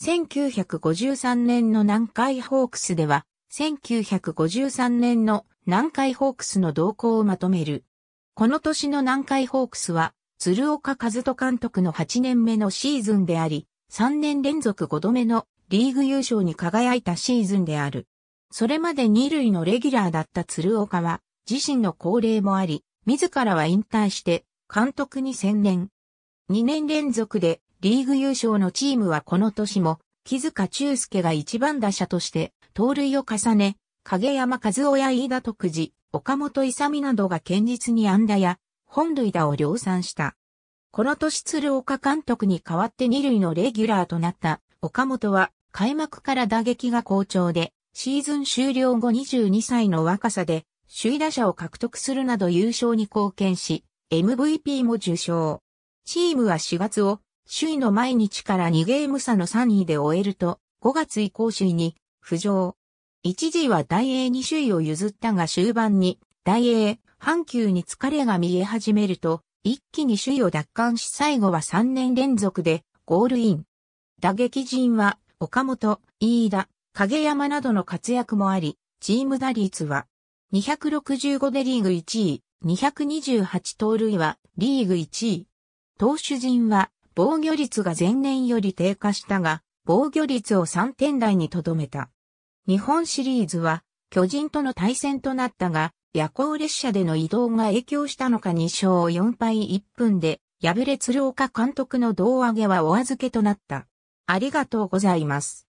1953年の南海ホークスでは、1953年の南海ホークスの動向をまとめる。この年の南海ホークスは、鶴岡和人監督の8年目のシーズンであり、3年連続5度目のリーグ優勝に輝いたシーズンである。それまで2塁のレギュラーだった鶴岡は、自身の高齢もあり、自らは引退して、監督に専念。2年連続でリーグ優勝のチームはこの年も、木塚中介が一番打者として、盗塁を重ね、影山和夫や飯田徳次、岡本勇などが堅実に安打や、本塁打を量産した。この年鶴岡監督に代わって二塁のレギュラーとなった岡本は開幕から打撃が好調で、シーズン終了後22歳の若さで首位打者を獲得するなど優勝に貢献し、MVP も受賞。チームは4月を首位の毎日から2ゲーム差の3位で終えると、5月以降首位に浮上。一時は大英に首位を譲ったが終盤に、大英、阪急に疲れが見え始めると、一気に首位を奪還し最後は3年連続でゴールイン。打撃陣は岡本、飯田、影山などの活躍もあり、チーム打率は265でリーグ1位、228盗塁はリーグ1位。投手陣は防御率が前年より低下したが、防御率を3点台に留めた。日本シリーズは、巨人との対戦となったが、夜行列車での移動が影響したのか2勝4敗1分で、敗れ鶴岡監督の胴上げはお預けとなった。ありがとうございます。